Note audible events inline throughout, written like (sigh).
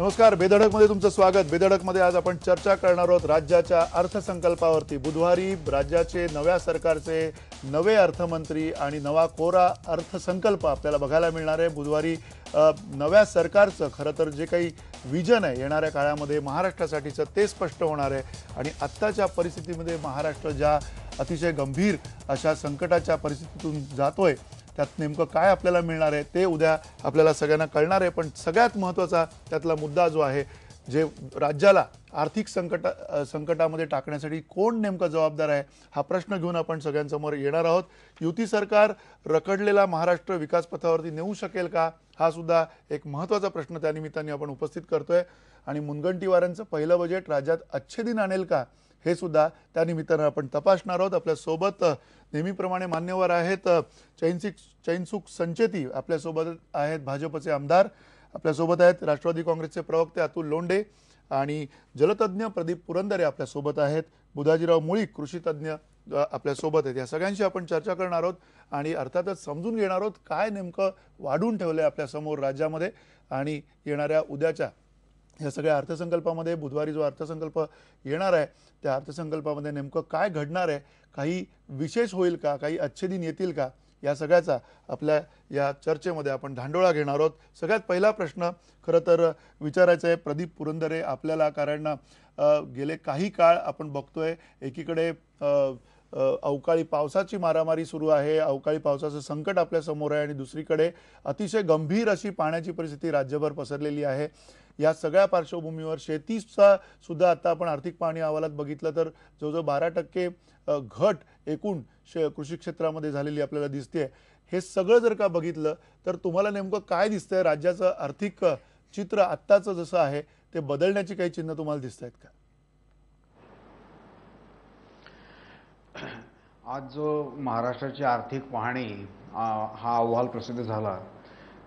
नमस्कार बेधडकमध्ये तुमचं स्वागत बेधडकमध्ये आज आपण चर्चा करणार आहोत राज्याच्या अर्थसंकल्पावरती बुधवारी राज्याचे नव्या सरकारचे नवे अर्थमंत्री आणि नवा कोरा अर्थसंकल्प आपल्याला बघायला मिळणार आहे बुधवारी नव्या सरकारचं खरं तर जे काही विजन आहे येणाऱ्या काळामध्ये महाराष्ट्रासाठीचं ते स्पष्ट होणार आहे आणि आत्ताच्या परिस्थितीमध्ये महाराष्ट्र ज्या अतिशय गंभीर अशा संकटाच्या परिस्थितीतून जातोय त्यात नेमकं काय आपल्याला मिळणार आहे ते उद्या आपल्याला सगळ्यांना कळणार आहे पण सगळ्यात महत्त्वाचा त्यातला मुद्दा जो आहे जे राज्याला आर्थिक संकट संकटामध्ये टाकण्यासाठी कोण नेमका जबाबदार आहे हा प्रश्न घेऊन आपण सगळ्यांसमोर येणार आहोत युती सरकार रखडलेला महाराष्ट्र विकास पथावरती नेऊ शकेल का हा सुद्धा एक महत्त्वाचा प्रश्न त्यानिमित्ताने आपण उपस्थित करतोय आणि मुनगंटीवारांचं पहिलं बजेट राज्यात अच्छे दिन आणेल का हे सुद्धा त्यानिमित्तानं आपण तपासणार आहोत आपल्यासोबत नेहमीप्रमाणे मान्यवर आहेत चैनसिक चैनसुख संचेती आपल्यासोबत आहेत भाजपचे आमदार आपल्यासोबत आहेत राष्ट्रवादी काँग्रेसचे प्रवक्ते अतुल लोंडे आणि जलतज्ञ प्रदीप पुरंदरे आपल्यासोबत आहेत बुधाजीराव मुळी कृषीतज्ञ आपल्यासोबत आहेत या सगळ्यांशी आपण चर्चा करणार आहोत आणि अर्थातच समजून घेणार आहोत काय नेमकं वाढून ठेवलं आहे आपल्यासमोर राज्यामध्ये आणि येणाऱ्या उद्याच्या या सगळ्या अर्थसंकल्पामध्ये बुधवारी जो अर्थसंकल्प येणार आहे त्या अर्थसंकल्पामध्ये नेमकं काय घडणार आहे काही विशेष होईल का काही अच्छे दिन येतील का या सगळ्याचा आपल्या या चर्चेमध्ये आपण धांडोळा घेणार आहोत सगळ्यात पहिला प्रश्न खरं तर विचारायचा आहे प्रदीप पुरंदरे आपल्याला कारण गेले काही काळ आपण बघतोय एकीकडे अवकाळी पावसाची मारामारी सुरू आहे अवकाळी पावसाचं संकट आपल्यासमोर आहे आणि दुसरीकडे अतिशय गंभीर अशी पाण्याची परिस्थिती राज्यभर पसरलेली आहे या सगळ्या पार्श्वभूमीवर शेतीचा सुद्धा आता आपण आर्थिक पाहणी अहवालात बघितलं तर जवळजवळ बारा टक्के घट एकूण शे कृषी क्षेत्रामध्ये झालेली आपल्याला दिसते हे सगळं जर का बघितलं तर तुम्हाला नेमकं काय दिसतंय राज्याचं आर्थिक चित्र आत्ताचं जसं आहे ते बदलण्याची काही चिन्ह तुम्हाला दिसत आहेत का आज जो महाराष्ट्राची आर्थिक पाहणी हा अहवाल प्रसिद्ध झाला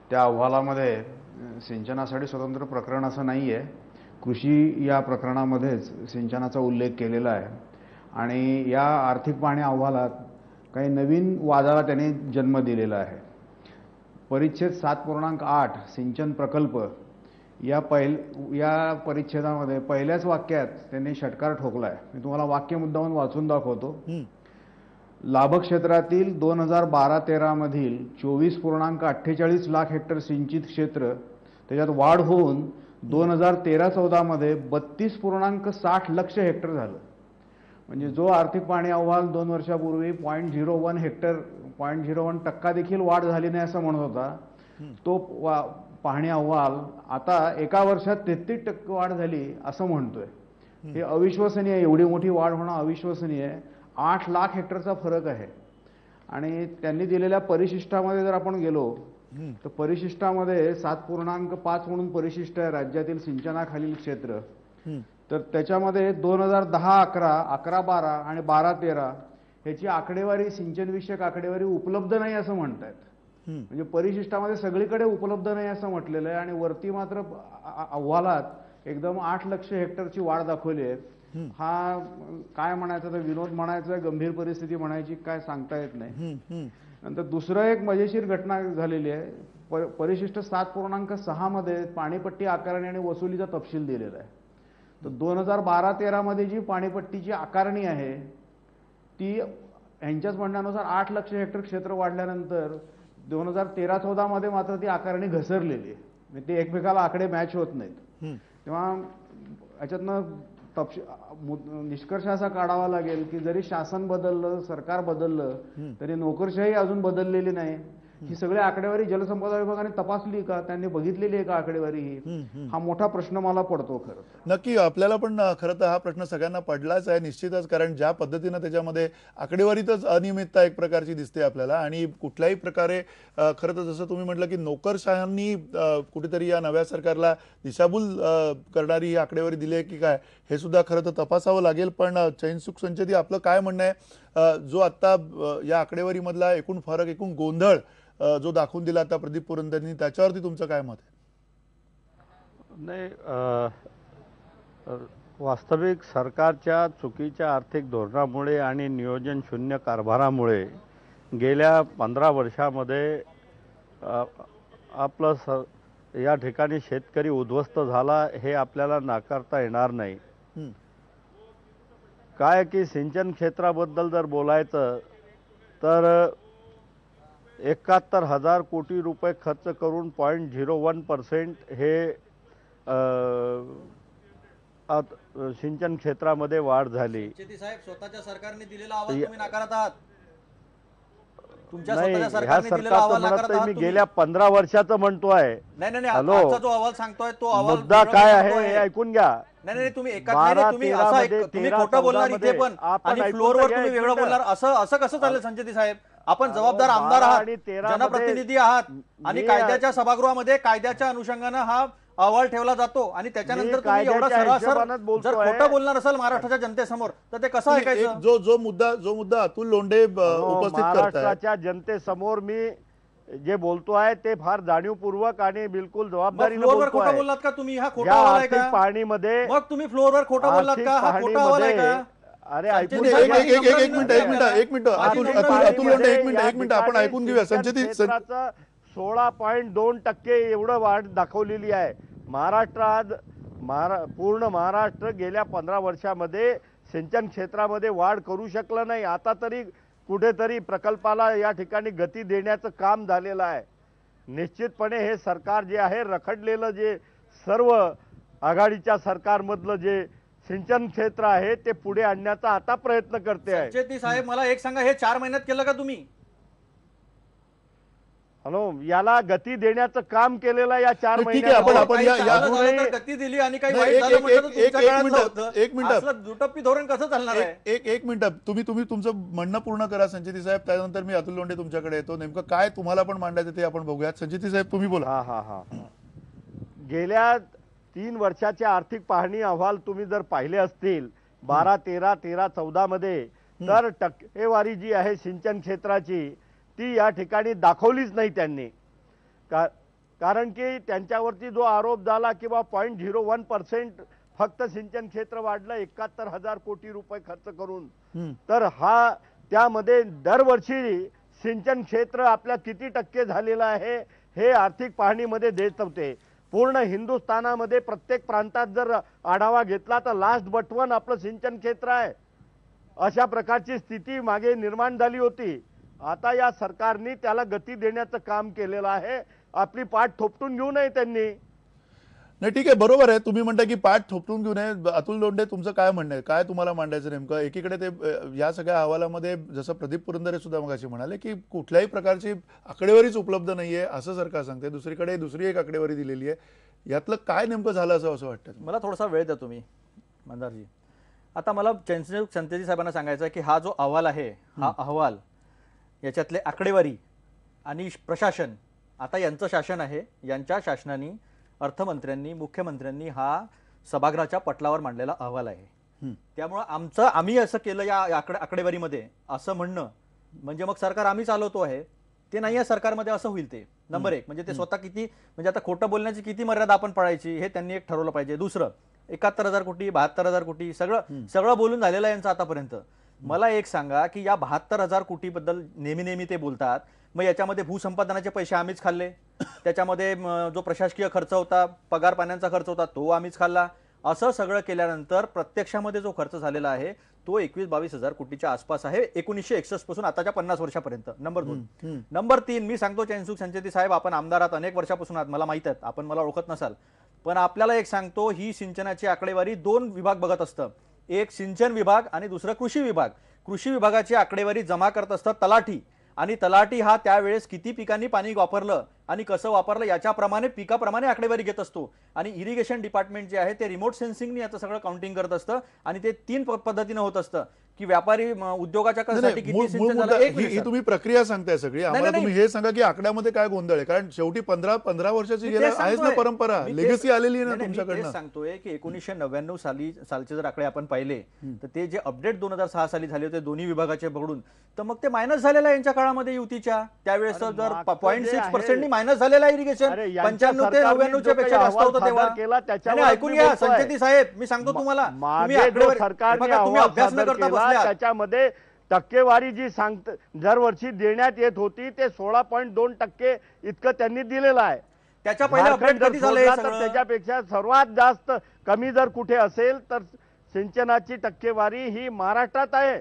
त्या अहवालामध्ये सिंचनासाठी स्वतंत्र प्रकरण असं नाही आहे कृषी या प्रकरणामध्येच सिंचनाचा उल्लेख केलेला आहे आणि या आर्थिक पाणी अहवालात काही नवीन वादाला त्याने जन्म दिलेला आहे परिच्छेद सात पूर्णांक आठ सिंचन प्रकल्प या पहिल या परिच्छेदामध्ये पहिल्याच वाक्यात त्यांनी षटकार ठोकला आहे मी तुम्हाला वाक्य मुद्दाहून वाचून दाखवतो लाभक्षेत्रातील दोन हजार बारा तेरामधील चोवीस पूर्णांक अठ्ठेचाळीस लाख हेक्टर सिंचित क्षेत्र त्याच्यात वाढ होऊन दोन हजार तेरा चौदामध्ये बत्तीस पूर्णांक साठ लक्ष हेक्टर झालं म्हणजे जो आर्थिक पाणी अहवाल दोन वर्षापूर्वी point zero one hectare point zero one टक्का देखील वाढ झाली नाही असं म्हणत होता तो पाहणी अहवाल आता एका वर्षात तेहतीस टक्के वाढ झाली असं म्हणतोय हे अविश्वसनीय एवढी मोठी वाढ होणं अविश्वसनीय आहे आठ लाख हेक्टरचा फरक आहे आणि त्यांनी दिलेल्या परिशिष्टामध्ये जर आपण गेलो तर परिशिष्टामध्ये सात पूर्णांक पाच म्हणून परिशिष्ट आहे राज्यातील सिंचनाखालील क्षेत्र तर त्याच्यामध्ये दोन हजार दहा अकरा अकरा बारा आणि बारा तेरा ह्याची आकडेवारी सिंचनविषयक आकडेवारी उपलब्ध नाही असं आहेत म्हणजे परिशिष्टामध्ये सगळीकडे उपलब्ध नाही असं म्हटलेलं आहे आणि वरती मात्र अहवालात एकदम आठ लक्ष हेक्टरची वाढ दाखवली आहे हा काय म्हणायचा तर विनोद म्हणायचा गंभीर परिस्थिती म्हणायची काय सांगता येत नाही नंतर दुसरं एक मजेशीर घटना झालेली आहे परिशिष्ट सात पूर्णांक सहा मध्ये पाणीपट्टी आकारणी आणि वसुलीचा तपशील दिलेला आहे तर दोन हजार बारा तेरामध्ये जी पाणीपट्टीची आकारणी आहे ती यांच्याच म्हणण्यानुसार आठ लक्ष हेक्टर क्षेत्र वाढल्यानंतर दोन हजार तेरा चौदामध्ये मात्र ती आकारणी घसरलेली आहे म्हणजे ते एकमेकाला आकडे मॅच होत नाहीत तेव्हा याच्यातनं तपश निष्कर्ष असा काढावा लागेल की जरी शासन बदललं सरकार बदललं तरी नोकरशाही अजून बदललेली नाही ही सगळी आकडेवारी जलसंपदा विभागाने तपासली का त्यांनी बघितलेली आहे का आकडेवारी ही हा मोठा प्रश्न मला पडतो खरं नक्की आपल्याला पण खरं तर हा प्रश्न सगळ्यांना पडलाच आहे निश्चितच कारण ज्या पद्धतीनं त्याच्यामध्ये आकडेवारीतच अनियमितता एक प्रकारची दिसते आपल्याला आणि कुठल्याही प्रकारे खरं तर जसं तुम्ही म्हटलं की नोकरशाहांनी कुठेतरी या नव्या सरकारला दिशाभूल करणारी ही आकडेवारी दिली आहे की काय हे सुद्धा खरं तर तपासावं लागेल पण चैनसुख संचदी आपलं काय म्हणणं आहे जो आत्ता या आकडेवारीमधला एकूण फरक एकूण गोंधळ जो दाखवून दिला आता प्रदीप पुरंदरनी त्याच्यावरती तुमचं काय मत आहे नाही वास्तविक सरकारच्या चुकीच्या आर्थिक धोरणामुळे आणि नियोजन शून्य कारभारामुळे गेल्या पंधरा वर्षामध्ये आपलं स या ठिकाणी शेतकरी उद्ध्वस्त झाला हे आपल्याला नाकारता येणार नाही काय की सिंचन क्षेत्राबद्दल जर बोलायचं तर एकाहत्तर हजार कोटी रुपये खर्च करून पॉईंट झिरो वन पर्सेंट हे सिंचन क्षेत्रामध्ये वाढ झाली सरकारने दिलेला नाही मी गेल्या पंधरा वर्षाचं म्हणतोय हॅलो जो मुद्दा काय आहे हे ऐकून घ्या नाही नाही तुम्ही एकाच तुम्ही असं एक तुम्ही खोटं बोलणार इथे पण आणि फ्लोअरवर तुम्ही वेगळं बोलणार असं असं कसं चाललं संजय साहेब आपण जबाबदार आमदार आहात जनप्रतिनिधी आहात आणि कायद्याच्या सभागृहामध्ये कायद्याच्या अनुषंगानं हा अहवाल ठेवला जातो आणि त्याच्यानंतर तुम्ही एवढा सरासर जर खोटं बोलणार असाल महाराष्ट्राच्या जनतेसमोर तर ते कसं ऐकायचं जो जो मुद्दा जो मुद्दा अतुल लोंढे उपस्थित महाराष्ट्राच्या जनतेसमोर मी जे बोलतो आहे ते फार जाणीवपूर्वक आणि बिलकुल जबाबदारीने फ्लोअरवर का तुम्ही हा खोटा मग तुम्ही फ्लोअरवर खोटा बोललात का हा अरे एक एक एक मिनिट एक मिनिट एक मिनिट अतुल अतुल एक मिनिट एक मिनिट आपण ऐकून घेऊया संचेती सोळा पॉईंट दोन टक्के एवढं वाढ दाखवलेली आहे महाराष्ट्र आज महारा पूर्ण महाराष्ट्र गेल्या पंधरा वर्षामध्ये सिंचन क्षेत्रामध्ये वाढ करू शकलं नाही आता तरी कुठेतरी प्रकल्पाला या ठिकाणी गती देण्याचं काम झालेलं आहे निश्चितपणे हे सरकार जे आहे रखडलेलं जे सर्व आघाडीच्या सरकारमधलं जे सिंचन क्षेत्र आहे ते पुढे आणण्याचा आता प्रयत्न करते आहे साहेब मला एक सांगा हे चार महिन्यात केलं का तुम्ही हॅलो याला गती देण्याचं काम केलेलं या चार महिने आपण आपण या गती दिली आणि काही एक मिनिट दुटप्पी धोरण कसं चालणार आहे एक एक मिनिट तुम्ही तुम्ही तुमचं म्हणणं पूर्ण करा संजिती साहेब त्यानंतर मी अतुल लोंढे तुमच्याकडे येतो नेमकं काय तुम्हाला पण मांडायचं ते आपण बघूयात संचिती साहेब तुम्ही बोला हा हा हा गेल्या तीन वर्षाचे आर्थिक पाहणी अहवाल तुम्ही जर पाहिले असतील बारा तेरा तेरा चौदा मध्ये तर टक्केवारी जी आहे सिंचन क्षेत्राची ती या ठिकाणी दाखवलीच नाही त्यांनी का कारण की त्यांच्यावरती जो आरोप झाला किंवा पॉईंट झिरो वन पर्सेंट फक्त सिंचन क्षेत्र वाढलं एकाहत्तर हजार कोटी रुपये खर्च करून तर हा त्यामध्ये दरवर्षी सिंचन क्षेत्र आपल्या किती टक्के झालेलं आहे हे आर्थिक पाहणीमध्ये देत होते पूर्ण हिंदुस्थानामध्ये प्रत्येक प्रांतात जर आढावा घेतला तर लास्ट बटवन आपलं सिंचन क्षेत्र आहे अशा प्रकारची स्थिती मागे निर्माण झाली होती आता या सरकारने त्याला गती देण्याचं काम केलेलं आहे आपली पाठ थोपटून घेऊ नये त्यांनी नाही ठीक आहे बरोबर आहे तुम्ही म्हणता की पाठ थोपटून घेऊ नये अतुल लोंढे तुमचं काय म्हणणं आहे काय तुम्हाला मांडायचं नेमकं एकीकडे ते या सगळ्या अहवालामध्ये जसं प्रदीप पुरंदरे सुद्धा मगाशी म्हणाले की कुठल्याही प्रकारची आकडेवारीच उपलब्ध नाही आहे असं सरकार सांगते दुसरीकडे दुसरी एक आकडेवारी दिलेली आहे यातलं काय नेमकं झालं असं असं वाटतं मला थोडासा वेळ द्या तुम्ही मंदारजी आता मला चंद्रजी संतेजी साहेबांना सांगायचं आहे की हा जो अहवाल आहे हा अहवाल याच्यातले आकडेवारी आणि प्रशासन आता यांचं शासन आहे यांच्या शासनाने अर्थमंत्र्यांनी मुख्यमंत्र्यांनी हा सभागृहाच्या पटलावर मांडलेला अहवाल आहे त्यामुळं आमचं आम्ही असं केलं या आकडेवारीमध्ये असं म्हणणं म्हणजे मग सरकार आम्ही चालवतो आहे ते नाही या सरकारमध्ये असं होईल ते नंबर एक म्हणजे ते स्वतः किती म्हणजे आता खोटं बोलण्याची किती मर्यादा आपण पळायची हे त्यांनी एक ठरवलं पाहिजे दुसरं एकाहत्तर हजार कोटी बहात्तर हजार कोटी सगळं सगळं बोलून झालेलं आहे यांचं आतापर्यंत मला एक सांगा की या बहात्तर हजार बद्दल नेहमी नेहमी ते बोलतात मग याच्यामध्ये भूसंपादनाचे पैसे आम्हीच खाल्ले त्याच्यामध्ये जो प्रशासकीय खर्च होता पगार पाण्यांचा खर्च होता तो आम्हीच खाल्ला असं सगळं केल्यानंतर प्रत्यक्षामध्ये जो खर्च झालेला आहे तो एकवीस बावीस हजार कोटीच्या आसपास आहे एकोणीसशे एकसष्ट पासून आताच्या पन्नास वर्षापर्यंत नंबर दोन नंबर तीन मी सांगतो चैनसुख संचेती साहेब आपण आमदारात अनेक वर्षापासून आहात मला माहित आहेत आपण मला ओळखत नसाल पण आपल्याला एक सांगतो ही सिंचनाची आकडेवारी दोन विभाग बघत असतं एक सिंचन विभाग आणि दुसरं कृषी विभाग कृषी विभागाची आकडेवारी जमा करत असतं तलाठी आणि तलाठी हा त्यावेळेस किती पिकांनी पाणी वापरलं आणि कसं वापरलं याच्याप्रमाणे पिकाप्रमाणे आकडेवारी घेत असतो आणि इरिगेशन डिपार्टमेंट जे आहे ते रिमोट सेन्सिंगने याचं सगळं काउंटिंग करत असतं आणि ते तीन पद्धतीनं होत असतं की व्यापारी उद्योगाच्या कशासाठी ही तुम्ही प्रक्रिया सांगताय सगळी आम्हाला तुम्ही हे सांगा की आकड्यामध्ये काय गोंधळ आहे कारण शेवटी पंधरा पंधरा वर्षाची आहेच ना परंपरा लेगसी आलेली आहे ना तुमच्याकडे सांगतोय की एकोणीसशे नव्याण्णव साली सालचे जर आकडे आपण पाहिले तर ते जे अपडेट दोन हजार सहा साली झाले होते दोन्ही विभागाचे बघून तर मग ते मायनस झालेलं आहे यांच्या काळामध्ये युतीच्या त्यावेळेस जर पॉईंट सिक्स पर्सेंट मायनस झालेला इरिगेशन पंच्याण्णव ते नव्याण्णवच्या पेक्षा जास्त होतं तेव्हा ऐकून घ्या संचेती साहेब मी सांगतो तुम्हाला तुम्ही अभ्यास न करता त्याच्यामध्ये टक्केवारी जी सांग दरवर्षी देण्यात येत होती ते सोळा पॉईंट दोन टक्के इतकं त्यांनी दिलेलं आहे त्याच्या तर त्याच्यापेक्षा सर्वात जास्त कमी जर कुठे असेल तर सिंचनाची टक्केवारी ही महाराष्ट्रात आहे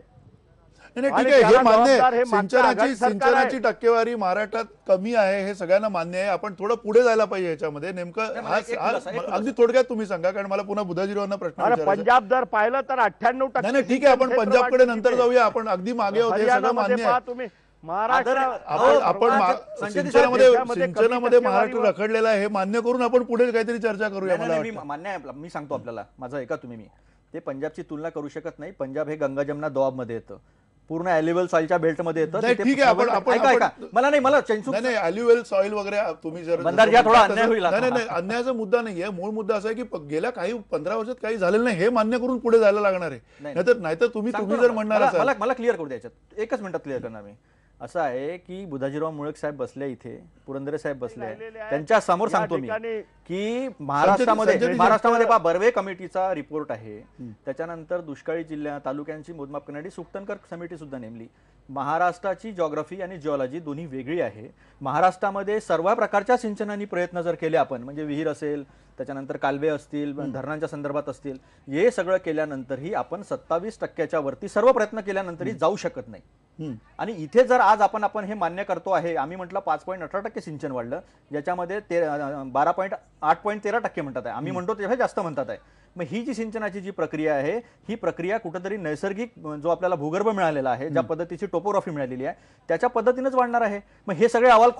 नाही ठीक आहे हे मान्य आहे सिंचनाची सिंचनाची टक्केवारी महाराष्ट्रात कमी आहे हे सगळ्यांना मान्य आहे आपण थोडं पुढे जायला पाहिजे याच्यामध्ये नेमकं अगदी थोडक्यात तुम्ही सांगा कारण मला पुन्हा बुधाजीरावांना प्रश्न पंजाब जर पाहिलं तर अठ्ठ्याण्णव टक्के नाही ठीक आहे आपण पंजाबकडे नंतर जाऊया आपण अगदी मागे होते सगळं मान्य आहे महाराष्ट्र हो, सिंचनामध्ये महाराष्ट्र रखडलेला आहे हे मान्य करून आपण पुढे काहीतरी चर्चा करूया मला मान्य आहे मी सांगतो आपल्याला माझं ऐका तुम्ही मी ते पंजाबची तुलना करू शकत नाही पंजाब हे गंगा जमना मध्ये येतं पूर्ण अॅल्युएल सॉइलच्या बेल्टमध्ये येतं ठीक आहे आपण आपण मला नाही मला नाही सॉइल वगैरे तुम्ही जर थोडा अन्याय होईल अन्यायाचा मुद्दा नाही आहे मूळ मुद्दा असा आहे की गेल्या काही पंधरा वर्षात काही झालेलं नाही हे मान्य करून पुढे जायला लागणार आहे नाहीतर नाहीतर तुम्ही तुम्ही जर म्हणणार मला क्लिअर करू द्यायच्यात एकच मिनिटात क्लिअर करणार मी असं आहे की बुधाजीराव मुळक साहेब बसले इथे पुरंदरे साहेब बसले त्यांच्या समोर सांगतो मी की महाराष्ट्रामध्ये महाराष्ट्रामध्ये पहा बर्वे कमिटीचा रिपोर्ट आहे त्याच्यानंतर दुष्काळी जिल्ह्या तालुक्यांची मोजमाप करण्यासाठी सुक्तनकर समिती सुद्धा नेमली महाराष्ट्राची जॉग्रफी आणि जिओलॉजी दोन्ही वेगळी आहे महाराष्ट्रामध्ये सर्व प्रकारच्या सिंचनानी प्रयत्न जर केले आपण म्हणजे विहीर असेल त्याच्यानंतर कालवे असतील धरणांच्या संदर्भात असतील हे सगळं केल्यानंतरही आपण सत्तावीस टक्क्याच्या वरती सर्व प्रयत्न केल्यानंतरही जाऊ शकत नाही आणि इथे जर आज आपण आपण हे मान्य करतो आहे आम्ही म्हटलं पाच पॉईंट अठरा टक्के सिंचन वाढलं ज्याच्यामध्ये ते बारा पॉईंट आठ पॉईंट तेरा टक्के म्हणतात आहे आम्ही म्हणतो तेव्हा जास्त म्हणतात आहे मग ही जी सिंचनाची जी प्रक्रिया आहे ही प्रक्रिया कुठंतरी नैसर्गिक जो आपल्याला भूगर्भ मिळालेला आहे ज्या पद्धतीची टोपोग्राफी मिळालेली आहे त्याच्या पद्धतीनेच वाढणार आहे मग हे सगळे अहवाल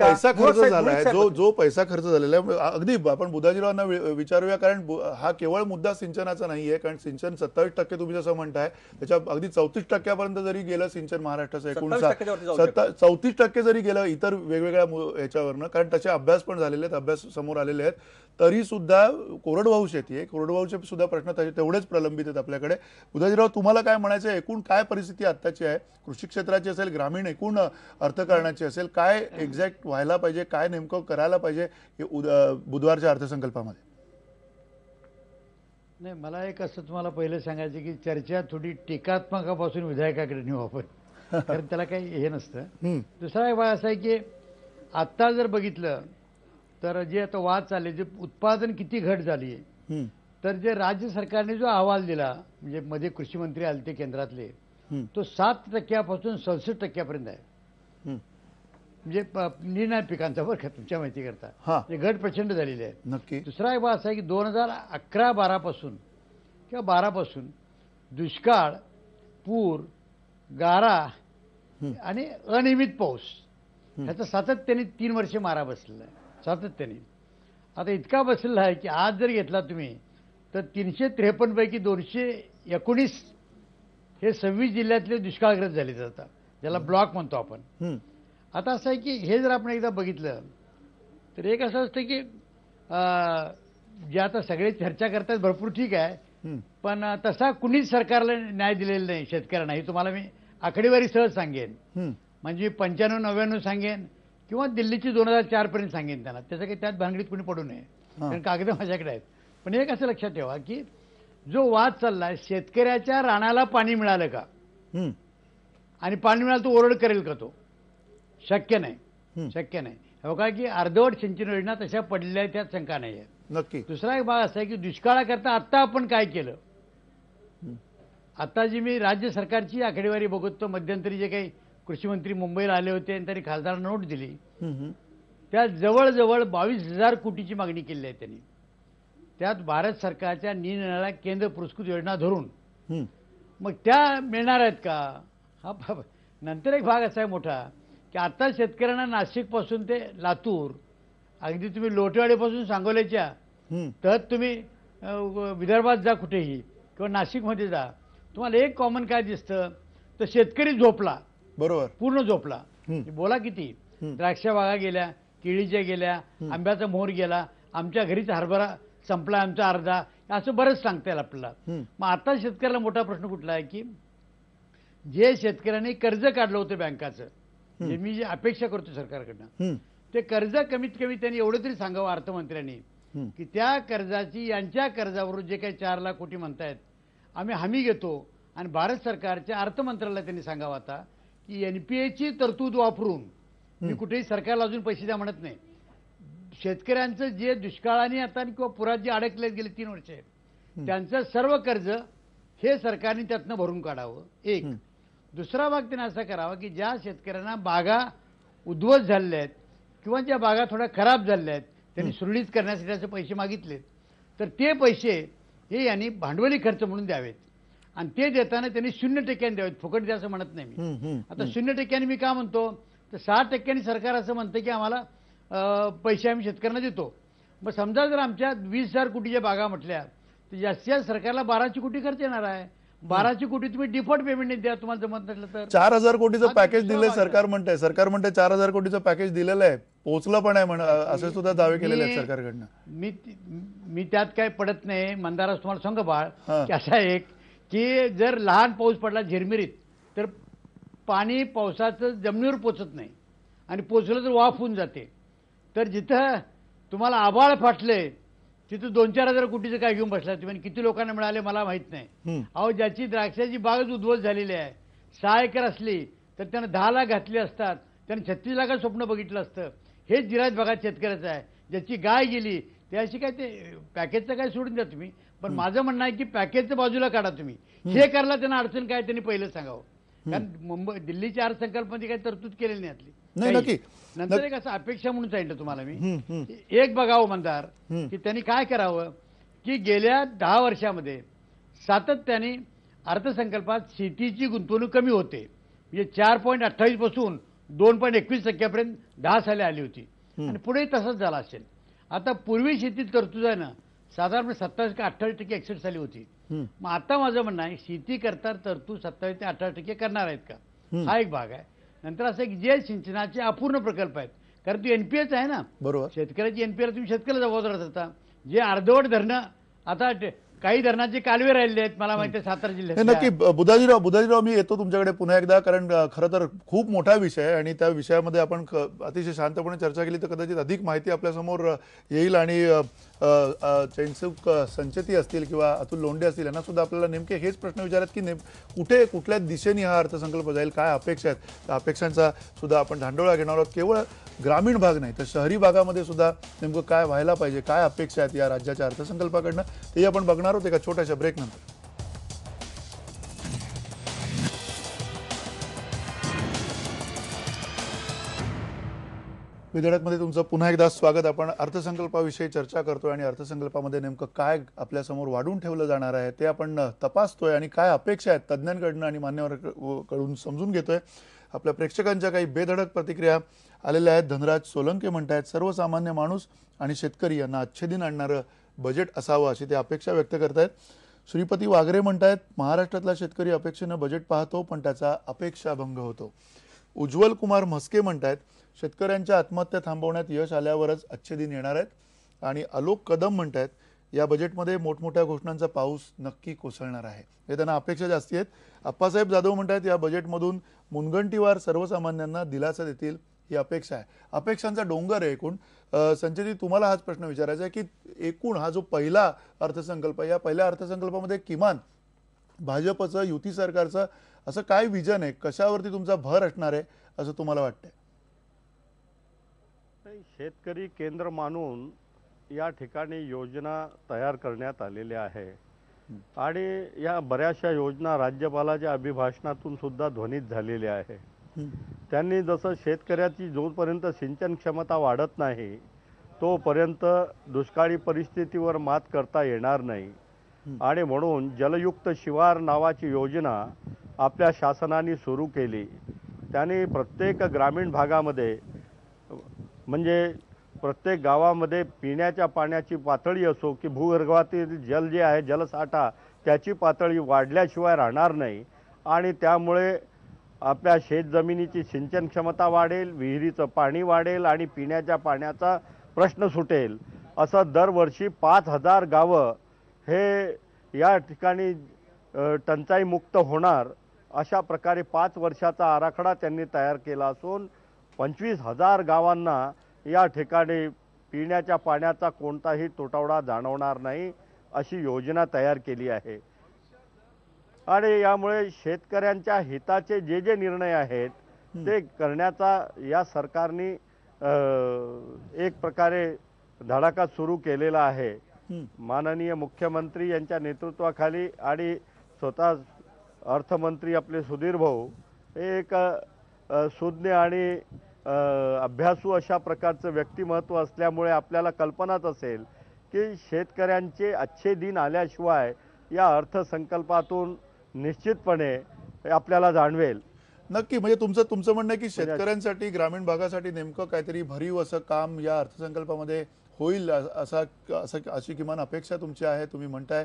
पैसा खर्च झाला आहे जो जो पैसा खर्च झालेला आहे अगदी आपण बुधाजीरावांना विचारूया कारण हा केवळ मुद्दा सिंचनाचा नाही आहे कारण सिंचन सत्तावीस टक्के तुम्ही जसं म्हणताय त्याच्या अगदी चौतीस टक्क्यापर्यंत जरी गेलं सिंचन महाराष्ट्राचं एकूण चौतीस टक्के जरी गेलं इतर वेगवेगळ्या याच्यावरनं कारण त्याचे अभ्यास पण झालेले आहेत अभ्यास समोर आलेले आहेत तरी सुद्धा कोरडवाहू शेती आहे कोरडवाहूचे सुद्धा प्रश्न तेवढेच प्रलंबित आहेत आपल्याकडे उदयजीराव तुम्हाला काय म्हणायचं आहे एकूण काय परिस्थिती आत्ताची आहे कृषी क्षेत्राची असेल ग्रामीण एकूण अर्थकारणाची असेल काय एक्झॅक्ट व्हायला पाहिजे काय नेमकं करायला पाहिजे हे बुधवारच्या अर्थसंकल्पामध्ये नाही मला एक असं तुम्हाला पहिलं सांगायचं की चर्चा थोडी टीकात्मकापासून विधायकाकडे नेऊ आपण कारण त्याला काही हे नसतं दुसरा एक भाग असा आहे की आत्ता जर बघितलं तर जे आता वाद चालले जे उत्पादन किती घट झाली तर जे राज्य सरकारने जो अहवाल दिला म्हणजे मध्ये कृषी मंत्री आले ते केंद्रातले तो सात टक्क्यापासून सदुसष्ट टक्क्यापर्यंत आहे म्हणजे निर्णय पिकांचा बरं का तुमच्या माहिती करता म्हणजे घट प्रचंड झालेली आहे नक्की दुसरा एक असा आहे की दोन हजार अकरा बारापासून किंवा बारापासून दुष्काळ पूर गारा आणि अनियमित पाऊस ह्याचा सातत्याने तीन वर्षे मारा बसलेला आहे सातत्याने आता इतका बसलेला आहे की आज जर घेतला तुम्ही तर तीनशे त्रेपन्नपैकी दोनशे एकोणीस हे सव्वीस जिल्ह्यातले दुष्काळग्रस्त झाले जातात ज्याला ब्लॉक म्हणतो आपण आता असं आहे की हे जर आपण एकदा बघितलं तर एक असं असतं की जे आता सगळे चर्चा करतात भरपूर ठीक आहे पण तसा कुणीच सरकारला न्याय दिलेला नाही शेतकऱ्यांना हे तुम्हाला मी आकडेवारी सहज सांगेन म्हणजे पंच्याण्णव नव्याण्णव सांगेन किंवा दिल्लीची दोन हजार पर्यंत सांगेन त्यांना त्याचं काही त्यात भानगडीत कुणी पडू नये कारण कागद माझ्याकडे आहेत पण एक असं लक्षात ठेवा की जो वाद चाललाय शेतकऱ्याच्या राणाला पाणी मिळालं का आणि पाणी मिळालं तो ओरड करेल का तो शक्य नाही शक्य नाही हो का की अर्धवट सिंचन योजना तशा पडलेल्या त्यात शंका नाही आहे नक्की दुसरा एक भाग असा आहे की दुष्काळाकरता आत्ता आपण काय केलं आता जी मी राज्य सरकारची आकडेवारी बघतो मध्यंतरी जे काही कृषीमंत्री मुंबईला आले होते आणि त्यांनी खासदार नोट दिली त्यात जवळजवळ बावीस हजार कोटीची मागणी केली आहे त्यांनी त्यात भारत सरकारच्या निनिराळ्या केंद्र पुरस्कृत योजना धरून मग त्या मिळणार आहेत का हा नंतर एक भाग असा आहे मोठा की आता शेतकऱ्यांना नाशिकपासून ते लातूर अगदी तुम्ही लोटेवाडीपासून सांगोल्याच्या तर तुम्ही विदर्भात जा कुठेही किंवा नाशिकमध्ये जा तुम्हाला एक कॉमन काय दिसतं तर शेतकरी झोपला बरोबर पूर्ण झोपला बोला किती द्राक्षा बागा गेल्या केळीच्या गेल्या आंब्याचा मोहर गेला आमच्या घरीच हरभरा संपला आमचा अर्धा असं बरंच सांगता येईल आपल्याला मग आता शेतकऱ्याला मोठा प्रश्न कुठला आहे की जे शेतकऱ्यांनी कर्ज काढलं होतं बँकाचं मी जे अपेक्षा करतो सरकारकडनं ते कर्ज कमीत कमी त्यांनी एवढं तरी सांगावं अर्थमंत्र्यांनी की त्या कर्जाची यांच्या कर्जावरून जे काही चार लाख कोटी म्हणतायत आम्ही हमी घेतो आणि भारत सरकारच्या अर्थमंत्र्याला त्यांनी सांगावं आता की एनपीएची तरतूद वापरून मी कुठेही सरकारला अजून पैसे द्या म्हणत नाही शेतकऱ्यांचं जे दुष्काळाने आता किंवा पुरात जे अडकले गेले तीन वर्षे त्यांचं सर्व कर्ज हे सरकारने त्यातनं भरून काढावं एक दुसरा भाग त्यांना असा करावा की ज्या शेतकऱ्यांना बागा उद्ध्वस्त झाल्या आहेत किंवा ज्या बागा थोड्या खराब झाल्या आहेत त्यांनी सुरळीत करण्यासाठी त्याचे पैसे मागितलेत तर ते पैसे हे यांनी भांडवली खर्च म्हणून द्यावेत आणि ते देताना त्यांनी शून्य टक्क्यांनी द्यावेत फुकट द्या असं म्हणत नाही मी आता शून्य टक्क्यांनी मी का म्हणतो तर सहा टक्क्यांनी सरकार असं म्हणतं की आम्हाला पैसे आम्ही शेतकऱ्यांना देतो मग समजा जर आमच्या वीस हजार कोटीच्या बागा म्हटल्या तर जास्त सरकारला बाराशे कोटी खर्च येणार आहे बाराशे कोटी तुम्ही डिफॉल्ट पेमेंट द्या तुम्हाला जमत नसलं तर चार हजार कोटीचं पॅकेज दिलंय सरकार म्हणतंय सरकार म्हणतंय चार हजार कोटीचं पॅकेज दिलेलं आहे पोहोचलं पण आहे म्हण असे सुद्धा दावे केलेले आहेत सरकारकडनं मी मी त्यात काय पडत नाही मंदारास तुम्हाला सांग बाळ की असा एक की जर लहान पाऊस पडला झिरमिरीत तर पाणी पावसाचं जमिनीवर पोचत नाही आणि पोचलं तर वाफ होऊन जाते तर जिथं तुम्हाला आबाळ फाटले तिथं दोन चार हजार कोटीचं काय घेऊन बसला तुम्ही आणि किती लोकांना मिळाले मला माहीत नाही अहो ज्याची द्राक्षाची बागच उद्ध्वस्त झालेली आहे सहा एकर असली तर त्यांना दहा लाख घातले असतात त्यानं छत्तीस लाख स्वप्न बघितलं असतं हेच जिराज भागात शेतकऱ्याचं आहे ज्याची गाय गेली त्याशी काय ते पॅकेजचं काय सोडून द्या तुम्ही पण माझं म्हणणं आहे की पॅकेजच्या बाजूला काढा तुम्ही हे करायला त्यांना अडचण काय त्यांनी पहिलं सांगावं कारण मुंबई दिल्लीच्या अर्थसंकल्पामध्ये काही तरतूद केलेली नाही आपली नक्की नंतर एक असं अपेक्षा म्हणून सांगितलं तुम्हाला मी एक बघावं म्हणदार की त्यांनी काय करावं की गेल्या दहा वर्षामध्ये सातत्याने अर्थसंकल्पात शेतीची गुंतवणूक कमी होते म्हणजे चार पॉईंट अठ्ठावीस पासून दोन पॉईंट एकवीस टक्क्यापर्यंत दहा साली आली होती आणि पुढे तसंच झाला असेल आता पूर्वी शेतीत ना साधारण सत्तावीस का अठ्ठावीस टक्के एक्सेप्ट झाली होती मग आता माझं म्हणणं आहे शेती करता तू सत्तावीस ते अठरा टक्के करणार आहेत का हा एक भाग आहे नंतर असं की जे सिंचनाचे अपूर्ण प्रकल्प आहेत कारण तू एनपीएच आहे ना बरोबर शेतकऱ्याची एनपीएल तुम्ही शेतकऱ्याला जबाबदार असता जे अर्धवट धरणं आता काही धरणाचे कालवे राहिले आहेत मला माहिती सातारा जिल्ह्यात नक्की बुधाजीराव बुधाजीराव मी येतो तुमच्याकडे पुन्हा एकदा कारण खरं तर खूप मोठा विषय आहे आणि त्या विषयामध्ये आपण अतिशय शांतपणे चर्चा केली तर कदाचित अधिक माहिती आपल्यासमोर येईल आणि चैनसुक संचती असतील किंवा अतुल लोंडे असतील यांना सुद्धा आपल्याला नेमके हेच प्रश्न विचारत की नेम कुठे कुठल्या दिशेने हा अर्थसंकल्प जाईल काय अपेक्षा आहेत त्या अपेक्षांचा सुद्धा आपण धांडोळा घेणार आहोत केवळ ग्रामीण भाग नाही तर शहरी भागामध्ये सुद्धा नेमकं काय व्हायला पाहिजे काय अपेक्षा आहेत या राज्याच्या अर्थसंकल्पाकडनं तेही आपण बघणार होते का छोट्याशा नंतर तुमचं पुन्हा एकदा स्वागत आपण अर्थसंकल्पाविषयी चर्चा करतोय आणि अर्थसंकल्पामध्ये नेमकं काय आपल्यासमोर वाढून ठेवलं जाणार आहे ते आपण तपासतोय आणि काय अपेक्षा आहेत तज्ज्ञांकडनं आणि मान्यवरकडून समजून घेतोय आपल्या प्रेक्षकांच्या काही बेधडक प्रतिक्रिया आलेल्या आहेत धनराज सोलंके म्हणतायत सर्वसामान्य माणूस आणि शेतकरी यांना अच्छेदिन आणणारं बजेट असावं अशी ते अपेक्षा व्यक्त करतायत श्रीपती वागरे आहेत महाराष्ट्रातला शेतकरी अपेक्षेनं बजेट पाहतो पण त्याचा अपेक्षाभंग होतो उज्ज्वल कुमार म्हस्के म्हणत आहेत शेतकऱ्यांच्या आत्महत्या थांबवण्यात यश आल्यावरच अच्छे दिन येणार आहेत आणि अलोक कदम म्हणत आहेत या बजेटमध्ये मोठमोठ्या घोषणांचा पाऊस नक्की कोसळणार आहे हे त्यांना अपेक्षा जास्ती आहेत आप्पासाहेब जाधव म्हणत आहेत या बजेटमधून मुनगंटीवार सर्वसामान्यांना दिलासा देतील ही अपेक्षा आहे अपेक्षांचा डोंगर आहे एकूण जी तुम्हाला हाच प्रश्न विचारायचा आहे की एकूण हा जो पहिला अर्थसंकल्प या पहिल्या अर्थसंकल्पामध्ये किमान भाजपचं युती सरकारचं असं काय विजन आहे कशावरती तुमचा भर असणार आहे असं तुम्हाला वाटतंय शेतकरी केंद्र मानून या ठिकाणी योजना तयार करण्यात आलेल्या आहे आणि या बऱ्याचशा योजना राज्यपालाच्या अभिभाषणातून सुद्धा ध्वनित झालेल्या आहे त्यांनी जसं शेतकऱ्याची जोपर्यंत सिंचन क्षमता वाढत नाही तोपर्यंत दुष्काळी परिस्थितीवर मात करता येणार नाही आणि म्हणून जलयुक्त शिवार नावाची योजना आपल्या शासनाने सुरू केली त्यांनी प्रत्येक ग्रामीण भागामध्ये म्हणजे प्रत्येक गावामध्ये पिण्याच्या पाण्याची पातळी असो की भूगर्भातील जल जे आहे जलसाठा त्याची पातळी वाढल्याशिवाय राहणार नाही आणि त्यामुळे आपल्या शेत जमिनीची सिंचन क्षमता वाढेल विहिरीचं पाणी वाढेल आणि पिण्याच्या पाण्याचा प्रश्न सुटेल असं दरवर्षी पाच हजार गावं हे या ठिकाणी टंचाईमुक्त होणार अशा प्रकारे पाच वर्षाचा आराखडा त्यांनी तयार केला असून पंचवीस हजार गावांना या ठिकाणी पिण्याच्या पाण्याचा कोणताही तुटवडा जाणवणार नाही अशी योजना तयार केली आहे आणि यामुळे शेतकऱ्यांच्या हिताचे जे जे निर्णय आहेत ते करण्याचा या सरकारने एक प्रकारे धडाका सुरू केलेला आहे माननीय मुख्यमंत्री यांच्या नेतृत्वाखाली आणि स्वतः अर्थमंत्री आपले सुधीर भाऊ हे एक सुज्ञ आणि अभ्यासू अशा प्रकारचं व्यक्तिमत्व असल्यामुळे आपल्याला कल्पनाच असेल की शेतकऱ्यांचे अच्छे दिन आल्याशिवाय या अर्थसंकल्पातून निश्चितपणे आपल्याला जाणवेल नक्की म्हणजे तुमचं तुमचं म्हणणं की म्हणजे शेतकऱ्यांसाठी ग्रामीण भागासाठी नेमकं काहीतरी भरीव असं काम या अर्थसंकल्पामध्ये होईल असा असं अशी किमान अपेक्षा तुमची आहे तुम्ही म्हणताय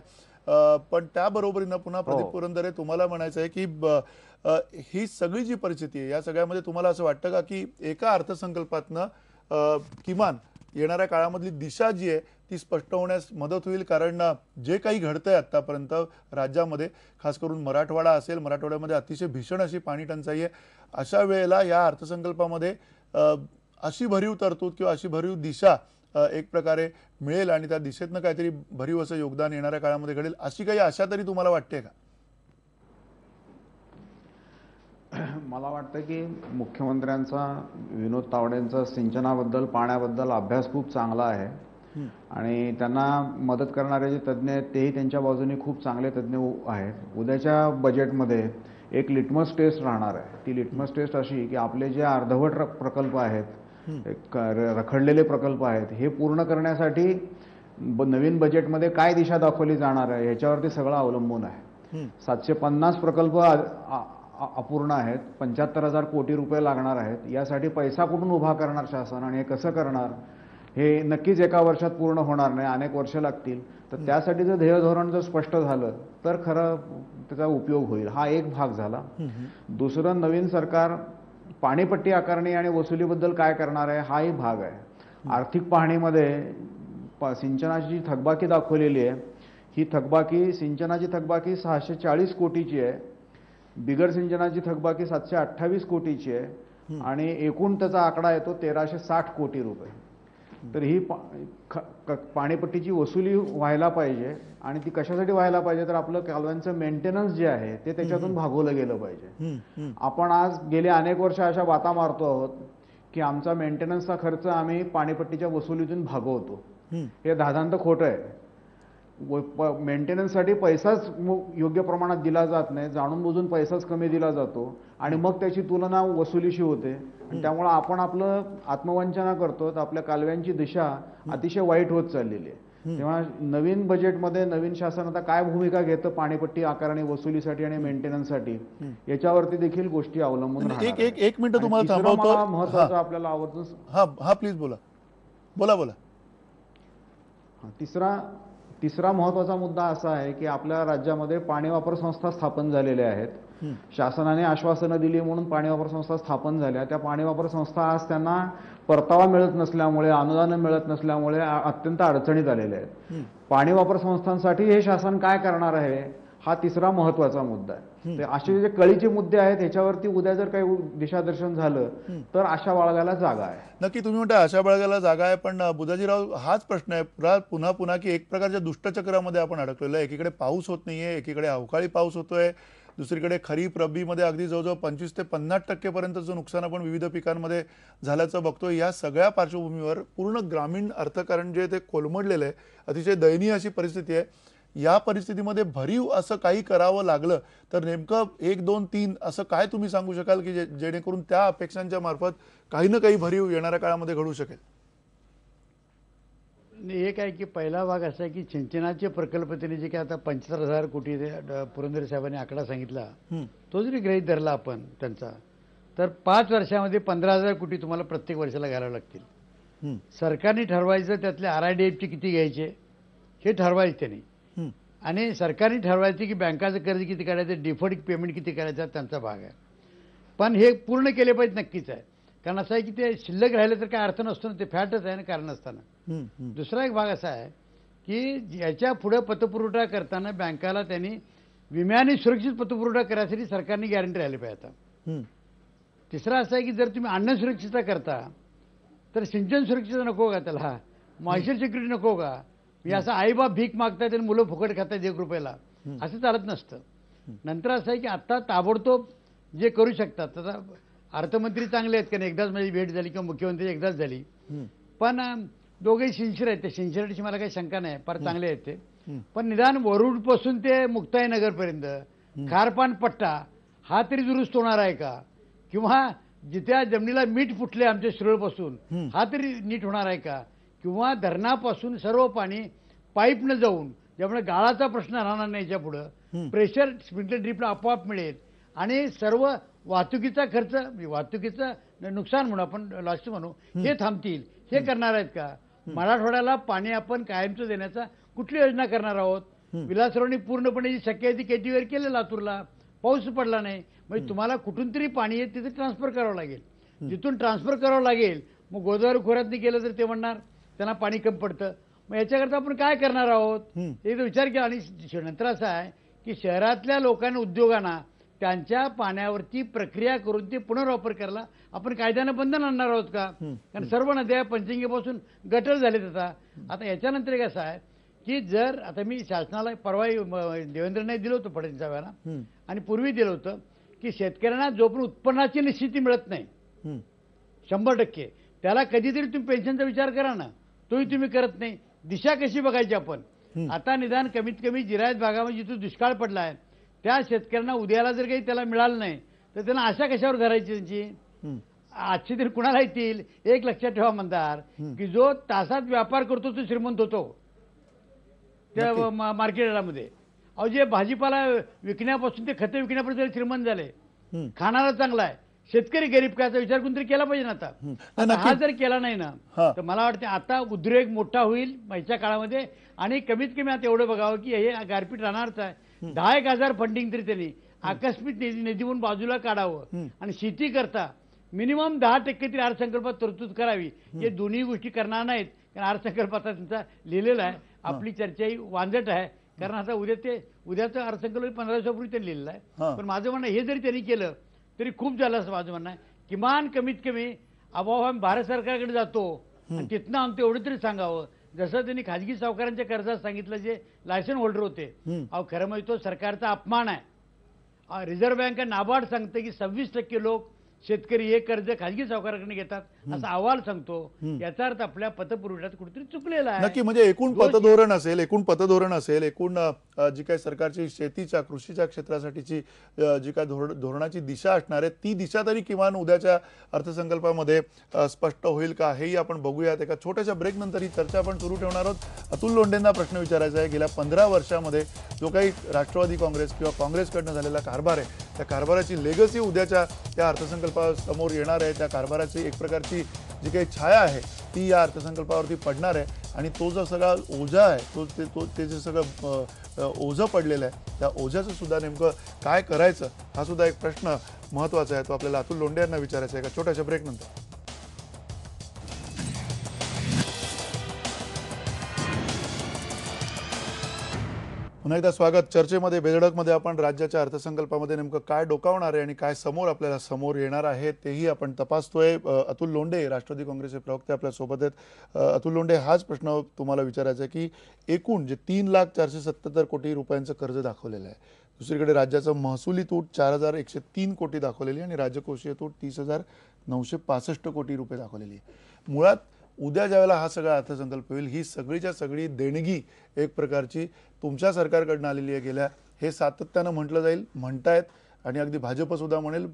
पण त्याबरोबरीनं पुन्हा हो. प्रदीप पुरंदरे तुम्हाला म्हणायचं आहे की ही सगळी जी परिस्थिती आहे या सगळ्यामध्ये तुम्हाला असं वाटतं का की एका अर्थसंकल्पातनं किमान येणाऱ्या काळामधली दिशा जी आहे ती स्पष्ट होण्यास मदत होईल कारण जे काही घडतं आहे आत्तापर्यंत राज्यामध्ये खास करून मराठवाडा असेल मराठवाड्यामध्ये अतिशय भीषण अशी पाणी टंचाई आहे अशा वेळेला या अर्थसंकल्पामध्ये अशी भरीव तरतूद किंवा अशी भरीव दिशा एक प्रकारे मिळेल आणि त्या दिशेतनं काहीतरी भरीव असं योगदान येणाऱ्या काळामध्ये घडेल अशी काही आशा तरी तुम्हाला वाटते का मला वाटतं की मुख्यमंत्र्यांचा विनोद तावडेंचा सिंचनाबद्दल पाण्याबद्दल अभ्यास खूप चांगला आहे आणि त्यांना मदत करणारे जे तज्ज्ञ आहेत तेही त्यांच्या बाजूने खूप चांगले तज्ज्ञ आहेत उद्याच्या बजेटमध्ये एक लिटमस टेस्ट राहणार आहे ती लिटमस टेस्ट अशी की आपले जे अर्धवट प्रकल्प आहेत रखडलेले प्रकल्प आहेत हे पूर्ण करण्यासाठी नवीन बजेटमध्ये काय दिशा दाखवली जाणार आहे ह्याच्यावरती सगळं अवलंबून आहे सातशे पन्नास प्रकल्प अपूर्ण आहेत पंच्याहत्तर हजार कोटी रुपये लागणार आहेत यासाठी पैसा कुठून उभा करणार शासन आणि हे कसं करणार हे नक्कीच एका वर्षात पूर्ण होणार नाही अनेक वर्ष लागतील तर त्यासाठी जर ध्येय धोरण जर स्पष्ट झालं तर खरं त्याचा उपयोग होईल हा एक भाग झाला दुसरं नवीन सरकार पाणीपट्टी आकारणी आणि वसुलीबद्दल काय करणार आहे हाही भाग आहे आर्थिक पाहणीमध्ये सिंचनाची जी थकबाकी दाखवलेली आहे ही थकबाकी सिंचनाची थकबाकी सहाशे चाळीस कोटीची आहे बिगर सिंचनाची थकबाकी सातशे अठ्ठावीस कोटीची आहे आणि एकूण त्याचा आकडा येतो तेराशे साठ कोटी रुपये तर ही पाणीपट्टीची वसुली व्हायला पाहिजे आणि ती कशासाठी व्हायला पाहिजे तर आपलं कालव्यांचं मेंटेनन्स जे आहे ते त्याच्यातून भागवलं गेलं पाहिजे आपण आज गेले अनेक वर्ष अशा वाता मारतो आहोत की आमचा मेंटेनन्सचा खर्च आम्ही पाणीपट्टीच्या वसुलीतून भागवतो हे दादांत खोटं आहे मेंटेनन्स मेंटेनन्ससाठी पैसाच योग्य प्रमाणात दिला जात नाही जाणून बुजून पैसाच कमी दिला जातो आणि मग त्याची तुलना वसुलीशी होते त्यामुळे आपण आपलं आत्मवंचना करतो तर आपल्या कालव्यांची दिशा अतिशय वाईट होत चाललेली आहे तेव्हा नवीन बजेटमध्ये नवीन शासन आता काय भूमिका घेतं पाणीपट्टी आकारणी वसुलीसाठी आणि मेंटेनन्ससाठी याच्यावरती देखील गोष्टी अवलंबून एक एक एक मिनिट तुम्हाला थांबवतो महत्वाचं आपल्याला आवर्जून हा प्लीज बोला बोला बोला तिसरा तिसरा महत्वाचा मुद्दा असा आहे की आपल्या राज्यामध्ये पाणी वापर संस्था स्थापन झालेल्या आहेत शासनाने आश्वासनं दिली म्हणून पाणी वापर संस्था स्थापन झाल्या त्या पाणी वापर संस्था आज त्यांना परतावा मिळत नसल्यामुळे अनुदान मिळत नसल्यामुळे अत्यंत अडचणीत आलेल्या आहेत पाणी वापर संस्थांसाठी हे शासन काय करणार आहे हा तिसरा महत्वाचा मुद्दा आहे असे जे कळीचे मुद्दे आहेत ह्याच्यावरती उद्या जर काही दिशादर्शन झालं तर अशा बाळगायला जागा आहे नक्की तुम्ही म्हणता अशा बाळगायला जागा आहे पण बुधाजीराव हाच प्रश्न आहे पुन्हा पुन्हा की एक प्रकारच्या दुष्टचक्रामध्ये आपण अडकलेलो आहे एकीकडे पाऊस होत नाहीये एकीकडे अवकाळी पाऊस होतोय दुसरीकडे खरीप रब्बीमध्ये अगदी जवळजवळ पंचवीस ते पन्नास टक्केपर्यंतचं नुकसान आपण विविध पिकांमध्ये झाल्याचं बघतोय या सगळ्या पार्श्वभूमीवर पूर्ण ग्रामीण अर्थकारण जे ते कोलमडलेलं आहे अतिशय दयनीय अशी परिस्थिती आहे या परिस्थितीमध्ये भरीव असं काही करावं लागलं तर नेमकं एक दोन तीन असं काय तुम्ही सांगू शकाल की जेणेकरून त्या अपेक्षांच्या मार्फत काही ना काही भरीव येणाऱ्या काळामध्ये घडू शकेल एक आहे की पहिला भाग असा आहे की सिंचनाचे प्रकल्प त्यांनी जे की आता पंच्याहत्तर हजार कोटी पुरंदर साहेबांनी आकडा सांगितला तो जरी गृहीत धरला आपण त्यांचा तर पाच वर्षामध्ये पंधरा हजार कोटी तुम्हाला प्रत्येक वर्षाला घालावं लागतील सरकारने ठरवायचं त्यातले आर आय डी एफचे किती घ्यायचे हे ठरवायचे त्यांनी आणि सरकारने ठरवायचं की बँकाचं कर्ज किती काढायचं डिफॉल्ट पेमेंट किती करायचं त्यांचा भाग आहे पण हे पूर्ण केले पाहिजे नक्कीच आहे कारण असं आहे की ते शिल्लक राहिले तर काय अर्थ नसतो ना ते फॅटच आहे ना कारण असताना दुसरा एक भाग असा आहे की याच्या पुढे पतपुरवठा करताना बँकाला त्यांनी विम्याने सुरक्षित पतपुरवठा करायसाठी सरकारने गॅरंटी राहिली पाहिजे आता तिसरा असं आहे की जर तुम्ही अन्न सुरक्षितता करता तर सिंचन सुरक्षितता नको का त्याला मॉइश्चर सिक्युरिटी नको का मी असं आईबाप भीक मागतायत आणि मुलं फुकट खातायत एक रुपयाला असं चालत नसतं नंतर असं आहे की आत्ता ताबडतोब जे करू शकतात तसा अर्थमंत्री चांगले आहेत कारण एकदाच माझी भेट झाली किंवा मुख्यमंत्री एकदाच झाली पण दोघे शिंशिर आहेत ते शिंशिराटीची मला काही शंका नाही फार चांगले आहेत ते पण निदान पासून ते मुक्ताईनगरपर्यंत खारपान पट्टा हा तरी दुरुस्त होणार आहे का किंवा जिथे जमिनीला मीठ फुटले आमच्या शिरोळपासून हा तरी नीट होणार आहे का किंवा धरणापासून सर्व पाणी पाईपनं जाऊन ज्यामुळे गाळाचा प्रश्न राहणार नाही याच्या पुढं प्रेशर स्प्रिंकलर ड्रीपला आपोआप मिळेल आणि सर्व वाहतुकीचा खर्च म्हणजे वाहतुकीचं नुकसान म्हणून आपण लॉस्ट म्हणू हे थांबतील हे करणार आहेत का मराठवाड्याला पाणी आपण कायमचं देण्याचा कुठली योजना करणार आहोत विलासरावनी पूर्णपणे जी शक्य आहे ती केटीवर केले लातूरला पाऊस पडला नाही म्हणजे तुम्हाला कुठून तरी पाणी आहे तिथे ट्रान्सफर करावं लागेल जिथून ट्रान्सफर करावं लागेल मग गोदावरी खोऱ्यातनी केलं तर ते म्हणणार त्यांना पाणी कमी पडतं मग याच्याकरता आपण काय करणार आहोत हे विचार केला आणि नंतर असं आहे की शहरातल्या लोकांना उद्योगांना त्यांच्या पाण्यावरती प्रक्रिया करून ते पुनर्वापर करायला आपण कायद्यानं बंधन आणणार आहोत का कारण सर्व नद्या पंचिंगेपासून गटर झालेत आता आता याच्यानंतर एक असं आहे की जर आता मी शासनाला देवेंद्र नाही दिलं होतं फडणवीस साहेबांना आणि पूर्वी दिलं होतं की शेतकऱ्यांना जोपर्यंत उत्पन्नाची निश्चिती मिळत नाही शंभर टक्के त्याला कधीतरी तुम्ही पेन्शनचा विचार करा ना तोही तुम्ही करत नाही दिशा कशी बघायची आपण आता निदान कमीत कमी जिरायत भागामध्ये जिथून दुष्काळ पडला आहे त्या शेतकऱ्यांना उद्याला जर काही त्याला मिळालं नाही तर त्यांना आशा कशावर धरायची त्यांची आजची तरी कुणाला येतील एक लक्षात ठेवा म्हणतात की जो तासात व्यापार करतो तो श्रीमंत होतो त्या मार्केटमध्ये अहो जे भाजीपाला विकण्यापासून ते खते विकण्यापासून श्रीमंत झाले खाणारा चांगला आहे शेतकरी गरीब कायचा विचार तरी केला पाहिजे ना आता हा जर केला नाही ना तर मला वाटते आता उद्रेक मोठा होईल मागच्या काळामध्ये आणि कमीत कमी आता एवढं बघावं की हे गारपीट राहणारच आहे दहा एक हजार फंडिंग तरी त्यांनी आकस्मिक म्हणून बाजूला काढावं आणि शेती करता मिनिमम दहा टक्के तरी अर्थसंकल्पात तरतूद करावी हे दोन्ही गोष्टी करणार नाहीत कारण आता त्यांचा लिहिलेला आहे आपली चर्चा ही वांजट आहे कारण आता उद्या ते उद्याचं अर्थसंकल्प पंधरा दिवसापूर्वी त्यांनी लिहिलेलं आहे पण माझं म्हणणं हे जरी त्यांनी केलं तरी खूप झालं असं माझं म्हणणं आहे किमान कमीत कमी अभाव भारत सरकारकडे जातो तिथनं आमचं एवढं तरी सांगावं जसं त्यांनी खाजगी सावकारांच्या कर्जात सांगितलं जे लायसन होल्डर होते अहो खरं म्हणजे तो सरकारचा अपमान आहे रिझर्व्ह बँक नाबार्ड सांगते की सव्वीस टक्के लोक शेतकरी हे कर्ज खाजगी सावकाराकडे घेतात असा अहवाल सांगतो याचा अर्थ आपल्या पतपुरवठ्यात कुठेतरी चुकलेला आहे नक्की म्हणजे एकूण पतधोरण असेल एकूण पतधोरण असेल एकूण जी काही सरकारची शेतीच्या कृषीच्या क्षेत्रासाठीची जी काय धोरणाची दिशा असणार आहे ती दिशा तरी किमान उद्याच्या अर्थसंकल्पामध्ये स्पष्ट होईल का हेही आपण बघूयात एका छोट्याशा ब्रेक नंतर ही चर्चा आपण सुरू ठेवणार आहोत अतुल लोंढेंना प्रश्न विचारायचा आहे गेल्या पंधरा वर्षामध्ये जो काही राष्ट्रवादी काँग्रेस किंवा काँग्रेसकडनं झालेला कारभार आहे त्या कारभाराची लेगसी उद्याच्या त्या अर्थसंकल्पासमोर येणार आहे त्या कारभाराची एक प्रकारची जी काही छाया आहे ती या अर्थसंकल्पावरती पडणार आहे आणि तो जो सगळा ओझा आहे तो ते तो ते जे सगळं ओझं पडलेलं आहे त्या ओझ्याचं सुद्धा नेमकं काय करायचं हा सुद्धा एक प्रश्न महत्त्वाचा आहे तो आपल्याला अतुल लोंडे यांना विचारायचा आहे एका छोट्याशा ब्रेकनंतर पुन्हा एकदा स्वागत चर्चेमध्ये बेधडकमध्ये आपण राज्याच्या अर्थसंकल्पामध्ये नेमकं काय डोकावणार आहे आणि काय समोर आपल्याला समोर येणार आहे तेही आपण तपासतोय अतुल लोंढे राष्ट्रवादी काँग्रेसचे प्रवक्ते आपल्यासोबत आहेत अतुल लोंढे हाच प्रश्न तुम्हाला विचारायचा आहे की एकूण जे तीन लाख चारशे सत्याहत्तर कोटी रुपयांचं कर्ज दाखवलेलं आहे दुसरीकडे राज्याचं महसुली तूट चार हजार एकशे तीन कोटी दाखवलेली आणि राज्यकोषीय तूट तीस हजार नऊशे पासष्ट कोटी रुपये दाखवलेली आहे मुळात उद्या ज्यावेळेला हा सगळा अर्थसंकल्प होईल ही सगळीच्या सगळी देणगी एक प्रकारची तुमच्या सरकारकडनं आलेली आहे गेल्या हे सातत्यानं म्हटलं जाईल म्हणतायत आणि अगदी भाजपसुद्धा म्हणेल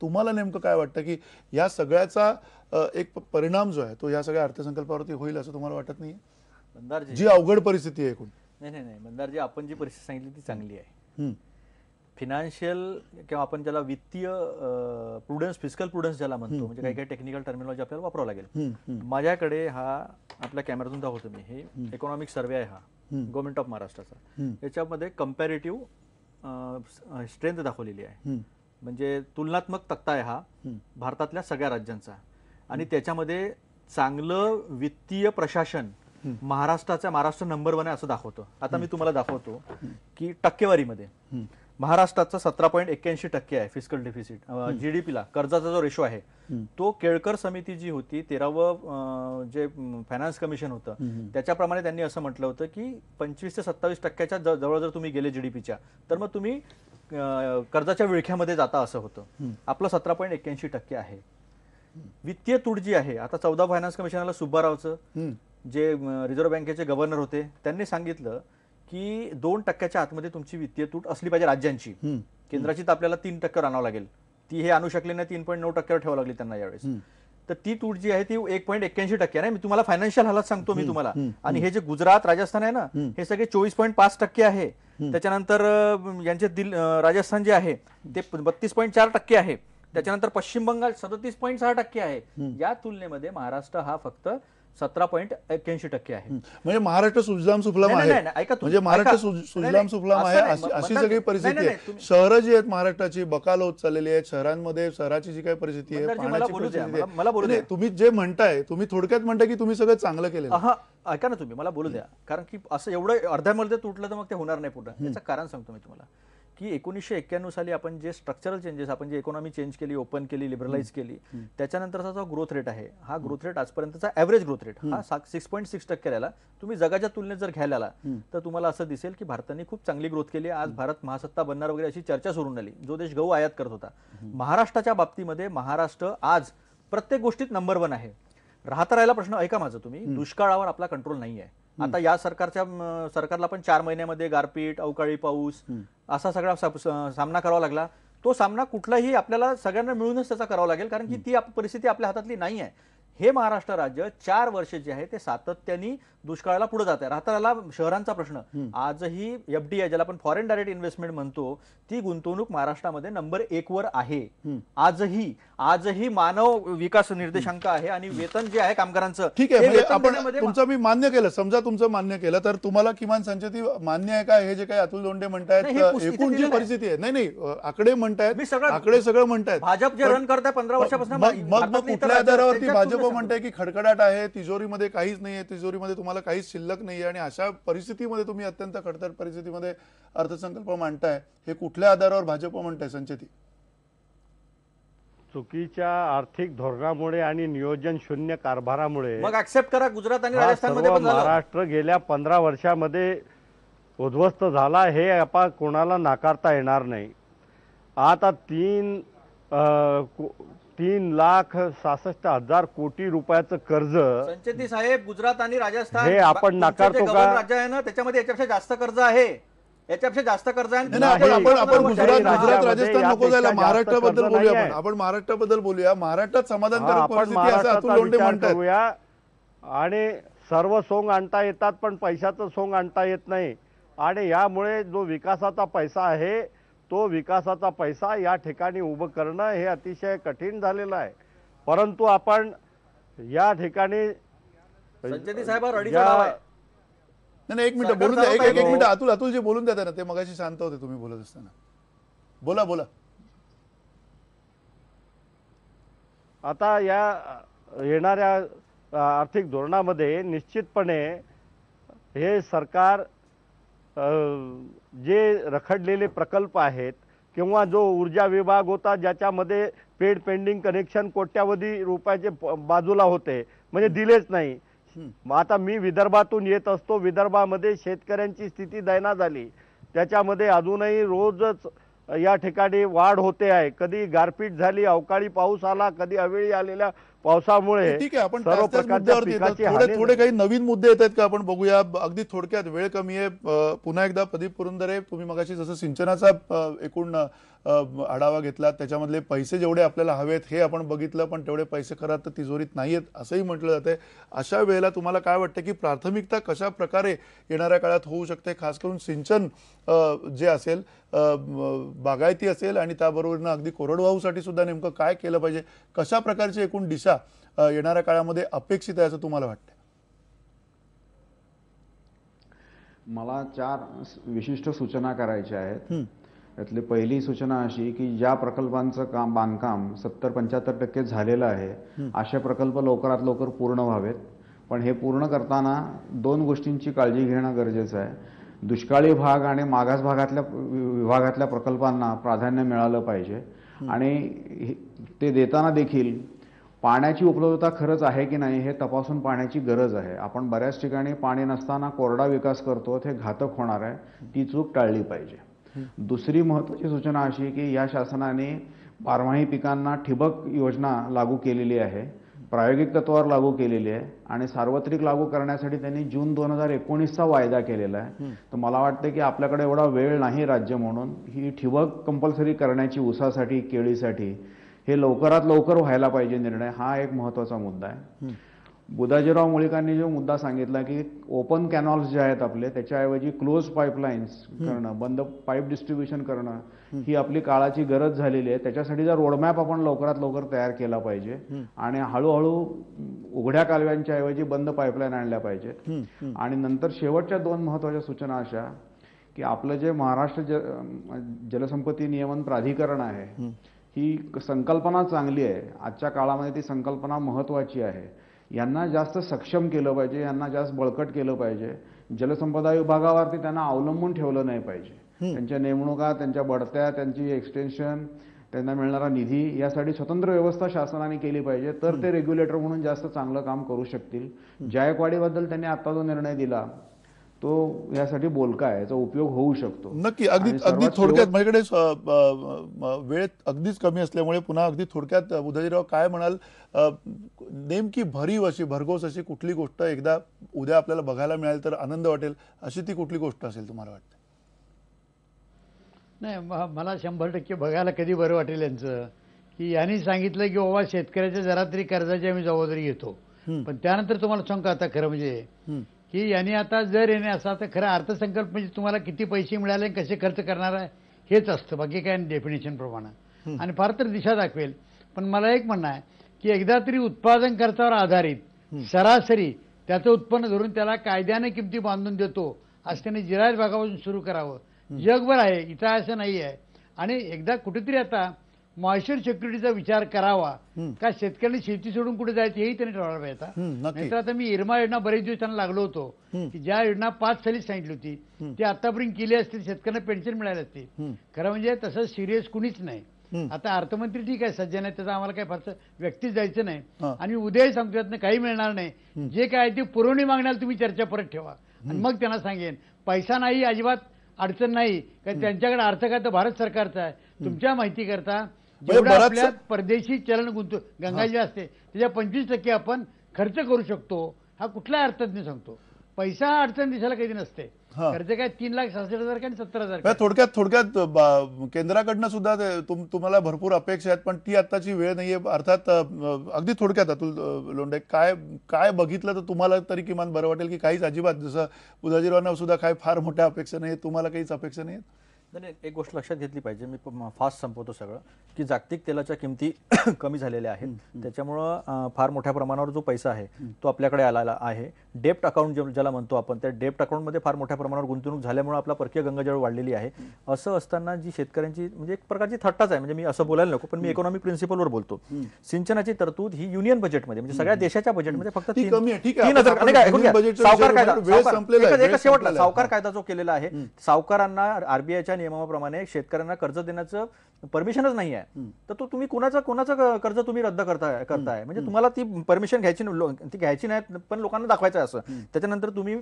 तुम्हाला नेमकं काय वाटतं की या सगळ्याचा एक परिणाम जो आहे तो या सगळ्या अर्थसंकल्पावरती होईल असं तुम्हाला वाटत नाही जी अवघड परिस्थिती आहे एकूण नाही नाही नाही मंदारजी आपण जी परिस्थिती सांगितली ती चांगली आहे फिनान्शियल किंवा आपण ज्याला वित्तीय प्रुडन्स फिजिकल प्रुडन्स ज्याला म्हणतो म्हणजे काही काही टेक्निकल टर्मिनॉलॉजी आपल्याला वापरावं लागेल माझ्याकडे हा आपल्या कॅमेऱ्यातून दाखवतो मी हे इकॉनॉमिक सर्वे आहे हा गव्हर्नमेंट ऑफ महाराष्ट्राचा याच्यामध्ये कम्पॅरेटिव्ह स्ट्रेंथ दाखवलेली आहे म्हणजे तुलनात्मक तक्ता आहे हा भारतातल्या सगळ्या राज्यांचा आणि त्याच्यामध्ये चांगलं वित्तीय प्रशासन महाराष्ट्राचा महाराष्ट्र नंबर वन आहे असं दाखवतो आता मी तुम्हाला दाखवतो की टक्केवारीमध्ये महाराष्ट्राचा सतरा पॉईंट एक्क्याऐंशी टक्के आहे फिजिकल डेफिसिट जीडीपीला कर्जाचा जो रेशो आहे तो केळकर समिती जी होती तेरावं जे फायनान्स कमिशन होतं त्याच्याप्रमाणे त्यांनी असं म्हटलं होतं की पंचवीस ते सत्तावीस टक्क्याच्या जवळ जर तुम्ही गेले जीडीपीच्या तर मग तुम्ही कर्जाच्या विळख्यामध्ये जाता असं होतं आपलं सतरा पॉईंट एक्क्याऐंशी टक्के आहे वित्तीय तूट जी आहे आता चौदा फायनान्स कमिशनला सुब्बारावचं जे रिझर्व्ह बँकेचे गव्हर्नर होते त्यांनी सांगितलं की दोन टक्क्याच्या आतमध्ये तुमची वित्तीय तूट असली पाहिजे राज्यांची केंद्राची तर आपल्याला तीन टक्के आणावं लागेल ती हे आणू शकले नाही तीन पॉईंट नऊ टक्क्यावर ठेवावं लागली त्यांना यावेळेस तर ती तूट जी आहे ती एक पॉईंट एक्क्याऐंशी टक्के आहे मी तुम्हाला फायनान्शियल हालत सांगतो मी तुम्हाला आणि हे जे गुजरात राजस्थान आहे ना हे सगळे चोवीस पॉईंट पाच टक्के आहे त्याच्यानंतर यांचे राजस्थान जे आहे ते बत्तीस पॉईंट चार टक्के आहे त्याच्यानंतर पश्चिम बंगाल सदतीस पॉईंट सहा टक्के आहे या तुलनेमध्ये महाराष्ट्र हा फक्त सतरा पॉईंट एक्क्याऐंशी टक्के आहे म्हणजे महाराष्ट्र सुजलाम सुफलाम आहे म्हणजे महाराष्ट्र सुजलाम सुफलाम आहे अशी सगळी परिस्थिती आहे शहरं जी आहेत महाराष्ट्राची बकाल होत चाललेली आहेत शहरांमध्ये शहराची जी काही परिस्थिती आहे मला बोलू द्या तुम्ही जे म्हणताय तुम्ही थोडक्यात म्हणताय की तुम्ही सगळं चांगलं केलं ऐका ना तुम्ही मला बोलू द्या कारण की असं एवढं अर्ध्यामध्ये तुटलं तर मग ते होणार नाही पुढे याचं कारण सांगतो मी तुम्हाला की एकोणीसशे एक्क्याण्णव साली आपण जे स्ट्रक्चरल चेंजेस आपण जे इकॉनॉमी चेंज केली ओपन केली लिबरलाइज केली त्याच्यानंतरचा जो ग्रोथ रेट आहे हा ग्रोथ रेट आजपर्यंतचा ऍव्हरेज ग्रोथ रेट हा सिक्स पॉईंट सिक्स टक्के राहिला तुम्ही जगाच्या तुलनेत जर घ्यायला आला तर तुम्हाला असं दिसेल की भारताने खूप चांगली ग्रोथ केली आज भारत महासत्ता बनणार वगैरे अशी चर्चा सुरू झाली जो देश गहू आयात करत होता महाराष्ट्राच्या बाबतीमध्ये महाराष्ट्र आज प्रत्येक गोष्टीत नंबर वन आहे राहता राहिला प्रश्न ऐका माझा तुम्ही दुष्काळावर आपला कंट्रोल नाही आहे आता या सरकारच्या सरकारला पण चार महिन्यामध्ये गारपीट अवकाळी पाऊस असा सगळा सामना करावा लागला तो सामना कुठलाही आपल्याला सगळ्यांना मिळूनच त्याचा करावा लागेल कारण की ती परिस्थिती आपल्या हातातली नाही आहे हे महाराष्ट्र राज्य चार वर्ष जे आहे ते सातत्याने दुष्काळाला पुढे जात आहे राहता शहरांचा प्रश्न आजही एफडीआय ज्याला आपण फॉरेन डायरेक्ट इन्व्हेस्टमेंट म्हणतो ती गुंतवणूक महाराष्ट्रामध्ये नंबर एक वर आहे आजही आजही मानव विकास निर्देशांक आहे आणि वेतन जे आहे कामगारांचं ठीक आहे म्हणजे आपण तुमचं मी मान्य केलं समजा तुमचं मान्य केलं तर तुम्हाला किमान संचती मान्य आहे का हे जे काही अतुल दोंडे म्हणतायत एकूण जी परिस्थिती आहे नाही नाही आकडे म्हणतायत आकडे सगळं म्हणतायत भाजप जे रन करताय पंधरा वर्षापासून मग कुठल्या आधारावरती भाजप म्हणताय की खडखडाट आहे तिजोरीमध्ये काहीच नाहीये तिजोरीमध्ये तुम्हाला काहीच शिल्लक नाही आहे आणि अशा परिस्थितीमध्ये तुम्ही अत्यंत खडतर परिस्थितीमध्ये अर्थसंकल्प मांडताय हे कुठल्या आधारावर भाजप म्हणताय संचेती चुकीच्या आर्थिक धोरणामुळे आणि नियोजन शून्य कारभारामुळे मग ऍक्सेप्ट करा गुजरात आणि राजस्थानमध्ये महाराष्ट्र गेल्या पंधरा वर्षामध्ये उद्ध्वस्त झाला हे आपण कोणाला नाकारता येणार नाही आता तीन तीन लाख सहासष्ट हजार कोटी रुपयाचं कर्ज संचती साहेब गुजरात आणि राजस्थान हे आपण नाकारतो का राज्य आहे ना त्याच्यामध्ये याच्यापेक्षा जास्त कर्ज आहे याच्यापेक्षा जास्त कर्ज आहे आपण आपण गुजरात गुजरात राजस्थान नको जायला महाराष्ट्राबद्दल बोलूया आपण आपण महाराष्ट्राबद्दल बोलूया महाराष्ट्रात समाधानकारक परिस्थिती म्हणतात आणि सर्व सोंग आणता येतात पण पैशाचं सोंग आणता येत नाही आणि यामुळे जो विकासाचा पैसा आहे तो विकासाचा पैसा या ठिकाणी उभं करणं हे अतिशय कठीण झालेलं आहे परंतु आपण या ठिकाणी एक मिनिट बोलून द्या एक मिनिट अतुल अतुल जे बोलून देता ना ते मगाशी शांत होते तुम्ही बोलत असताना बोला बोला आता या येणाऱ्या आर्थिक धोरणामध्ये निश्चितपणे हे सरकार जे रखडलेले प्रकल्प आहेत किंवा जो ऊर्जा विभाग होता ज्याच्यामध्ये पेड पेंडिंग कनेक्शन कोट्यावधी रुपयाचे बाजूला होते म्हणजे दिलेच नाही आता मी विदर्भातून येत असतो विदर्भामध्ये शेतकऱ्यांची स्थिती दैना झाली त्याच्यामध्ये अजूनही रोजच या ठिकाणी वाढ होते आहे कधी गारपीट झाली अवकाळी पाऊस आला कधी अवेळी आलेल्या पावसामुळे ठीक आहे आपण सर्व प्रकारच्या थोडे थोडे काही नवीन मुद्दे येत आहेत का आपण बघूया अगदी थोडक्यात वेळ कमी आहे पुन्हा एकदा प्रदीप पुरंदरे तुम्ही मगाशी जसं सिंचनाचा एकूण आढावा घेतला त्याच्यामधले पैसे जेवढे आपल्याला हवेत हे आपण बघितलं पण तेवढे पैसे खरं तर तिजोरीत नाहीयेत असंही म्हटलं जाते अशा वेळेला तुम्हाला काय वाटतं की प्राथमिकता कशा प्रकारे येणाऱ्या काळात होऊ शकते खास करून सिंचन जे असेल बागायती असेल आणि त्याबरोबर अगदी कोरडवाहूसाठी सुद्धा नेमकं काय केलं पाहिजे कशा प्रकारची एकूण दिशा येणाऱ्या काळामध्ये अपेक्षित आहे असं तुम्हाला वाटतं मला चार विशिष्ट सूचना करायच्या आहेत त्यातली पहिली सूचना अशी की ज्या प्रकल्पांचं काम बांधकाम सत्तर पंच्याहत्तर टक्के झालेलं आहे असे प्रकल्प लवकरात लवकर पूर्ण व्हावेत पण हे पूर्ण करताना दोन गोष्टींची काळजी घेणं गरजेचं आहे दुष्काळी भाग आणि मागास भागातल्या विभागातल्या प्रकल्पांना प्राधान्य मिळालं पाहिजे आणि ते देताना देखील पाण्याची उपलब्धता खरंच आहे की नाही हे तपासून पाण्याची गरज आहे आपण बऱ्याच ठिकाणी पाणी नसताना कोरडा विकास करतो हे घातक होणार आहे ती चूक टाळली पाहिजे दुसरी महत्वाची सूचना अशी की या शासनाने बारमाही पिकांना ठिबक योजना लागू केलेली आहे प्रायोगिक तत्वावर लागू केलेली आहे आणि सार्वत्रिक लागू करण्यासाठी त्यांनी जून दोन हजार एकोणीसचा वायदा केलेला आहे तर मला वाटतं की आपल्याकडे एवढा वेळ नाही राज्य म्हणून ही ठिबक कंपल्सरी करण्याची ऊसासाठी केळीसाठी हे लवकरात लवकर व्हायला पाहिजे निर्णय हा एक महत्वाचा मुद्दा आहे बुधाजीराव मुळिकांनी जो मुद्दा सांगितला की ओपन कॅनॉल्स जे आहेत आपले त्याच्याऐवजी क्लोज पाईपलाईन्स करणं बंद पाईप डिस्ट्रीब्युशन करणं ही आपली काळाची गरज झालेली आहे जर रोडमॅप आपण लवकरात लवकर तयार केला पाहिजे आणि हळूहळू उघड्या कालव्यांच्या ऐवजी बंद पाईपलाईन आणल्या पाहिजेत आणि नंतर शेवटच्या दोन महत्वाच्या सूचना अशा की आपलं जे महाराष्ट्र जलसंपत्ती नियमन प्राधिकरण आहे ही संकल्पना चांगली आहे आजच्या काळामध्ये ती संकल्पना महत्त्वाची आहे यांना जास्त सक्षम केलं पाहिजे यांना जास्त बळकट केलं पाहिजे जलसंपदा विभागावरती त्यांना अवलंबून ठेवलं नाही पाहिजे त्यांच्या नेमणुका त्यांच्या बढत्या त्यांची एक्सटेन्शन त्यांना मिळणारा निधी यासाठी स्वतंत्र व्यवस्था शासनाने केली पाहिजे तर ते रेग्युलेटर म्हणून जास्त चांगलं काम करू शकतील जायकवाडीबद्दल त्यांनी आता जो निर्णय दिला तो यासाठी बोलका याचा उपयोग होऊ शकतो नक्की अगदी अगदी थोडक्यात माझ्याकडे वेळ अगदीच कमी असल्यामुळे पुन्हा अगदी थोडक्यात उदयराव काय म्हणाल नेमकी भरीव अशी भरघोस अशी कुठली गोष्ट एकदा उद्या आपल्याला बघायला मिळाली तर आनंद वाटेल अशी ती कुठली गोष्ट असेल तुम्हाला वाटते नाही मला शंभर टक्के बघायला कधी बरं वाटेल यांचं की यांनी सांगितलं की बाबा शेतकऱ्याच्या जरा तरी कर्जाची आम्ही जबाबदारी घेतो पण त्यानंतर तुम्हाला सांगतो आता खरं म्हणजे की यांनी आता जर येणे असा तर खरा अर्थसंकल्प म्हणजे तुम्हाला किती पैसे मिळाले आणि कसे खर्च करणार आहे हेच असतं बाकी काय डेफिनेशन प्रमाणे आणि फार तर दिशा दाखवेल पण मला एक म्हणणं आहे की एकदा तरी उत्पादन खर्चावर आधारित सरासरी त्याचं उत्पन्न धरून त्याला कायद्याने किमती बांधून देतो असं त्याने जिरायत भागापासून सुरू करावं जगभर आहे इथं असं नाही आहे आणि एकदा कुठेतरी आता मॉइश्चर सिक्युरिटीचा विचार करावा का शेतकऱ्यांनी शेती सोडून कुठे जायचं हेही त्यांनी ठरवायला पाहिजे आता मी इरमा योजना बरेच दिवसांना लागलो होतो की ज्या योजना पाच साली सांगितली होती ते आतापर्यंत केली असतील शेतकऱ्यांना पेन्शन मिळाली असते खरं म्हणजे तसं सिरियस कुणीच नाही आता अर्थमंत्री ठीक आहे सज्ज नाही त्याचा आम्हाला काय फारसं व्यक्तीच जायचं नाही आणि उद्याही सांगतो काही मिळणार नाही जे काय ते पुरवणी मागण्याला तुम्ही चर्चा परत ठेवा आणि मग त्यांना सांगेन पैसा नाही अजिबात अडचण नाही कारण त्यांच्याकडे अर्थ काय तर भारत सरकारचा आहे तुमच्या माहिती करता म्हणजे आपल्या परदेशी चलन गंगा गंगाजी असते त्याच्या पंचवीस टक्के आपण खर्च करू शकतो हा कुठला अर्थज्ञ सांगतो पैसा अडचण दिसायला कधी नसते खर्च काय तीन लाख सहासष्ट हजार काय सत्तर हजार थोडक्यात थोडक्यात केंद्राकडनं सुद्धा तुम्हाला भरपूर अपेक्षा आहेत पण ती आताची वेळ नाहीये अर्थात अगदी थोडक्यात अतुल लोंडे काय काय बघितलं तर तुम्हाला तरी किमान बरं वाटेल की काहीच अजिबात जसं बुधाजीरावांना सुद्धा काय फार मोठ्या अपेक्षा नाही तुम्हाला काहीच अपेक्षा नाही नाही एक गोष्ट लक्षात घेतली पाहिजे मी फास्ट संपवतो सगळं की जागतिक तेलाच्या किमती (coughs) कमी झालेल्या आहेत त्याच्यामुळं फार मोठ्या प्रमाणावर जो पैसा आहे तो आपल्याकडे आलेला आहे डेप्ट अकाउंट ज्याला म्हणतो आपण त्या डेप्ट अकाउंटमध्ये फार मोठ्या प्रमाणावर गुंतवणूक झाल्यामुळे आपला परकीय गंगाजळ वाढलेली आहे असं असताना जी शेतकऱ्यांची म्हणजे एक प्रकारची थट्टाच आहे म्हणजे मी असं बोलायला नको पण मी इकॉनॉमिक प्रिन्सिपलवर बोलतो सिंचनाची तरतूद ही युनियन बजेटमध्ये म्हणजे सगळ्या देशाच्या बजेटमध्ये फक्त सावकार कायदा सावकार कायदा जो केलेला आहे सावकारांना आरबीआयच्या नियमाप्रमाणे शेतकऱ्यांना कर्ज देण्याचं परमिशनच नाही आहे तर तो तुम्ही कोणाचा कोणाचं कर्ज तुम्ही रद्द करताय करताय म्हणजे तुम्हाला ती परमिशन घ्यायची ती घ्यायची नाही पण लोकांना दाखवायचं असं त्याच्यानंतर तुम्ही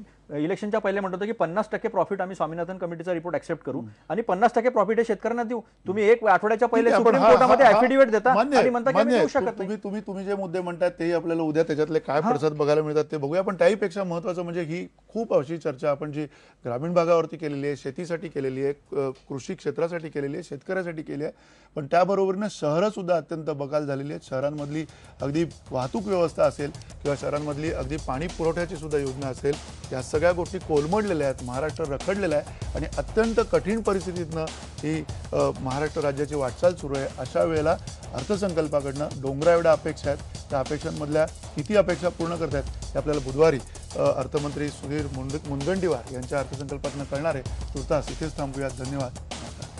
इलेक्शनच्या पहिले म्हणत होता की पन्नास टक्के प्रॉफिट आम्ही स्वामीनाथन कमिटीचा रिपोर्ट ऍक्सेप्ट करू आणि पन्नास टक्के प्रॉफिट हे शेतकऱ्यांना देऊ तुम्ही एक आठवड्याच्या पहिले सुप्रीम कोर्टामध्ये देता आणि म्हणता की देऊ शकत तुम्ही तुम्ही जे मुद्दे म्हणतात ते आपल्याला उद्या त्याच्यातले काय प्रसाद बघायला मिळतात ते बघूया पण त्याहीपेक्षा महत्वाचं म्हणजे ही खूप अशी चर्चा आपण जी ग्रामीण भागावरती केलेली आहे शेतीसाठी केलेली आहे कृषी क्षेत्रासाठी केलेली आहे शेतकऱ्यासाठी केली आहे पण त्याबरोबरीनं शहरंसुद्धा अत्यंत बकाल झालेली आहेत शहरांमधली अगदी वाहतूक व्यवस्था असेल किंवा शहरांमधली अगदी पाणी पुरवठ्याची सुद्धा योजना असेल या सगळ्या गोष्टी कोलमडलेल्या आहेत महाराष्ट्र रखडलेला आहे आणि अत्यंत कठीण परिस्थितीतनं ही महाराष्ट्र राज्याची वाटचाल सुरू आहे अशा वेळेला अर्थसंकल्पाकडनं डोंगरा एवढ्या अपेक्षा आहेत त्या अपेक्षांमधल्या किती अपेक्षा पूर्ण आहेत हे आपल्याला बुधवारी अर्थमंत्री सुधीर मुनगंटीवार यांच्या अर्थसंकल्पातनं कळणार आहे तुर्तास इथेच थांबूयात धन्यवाद धन्यवाद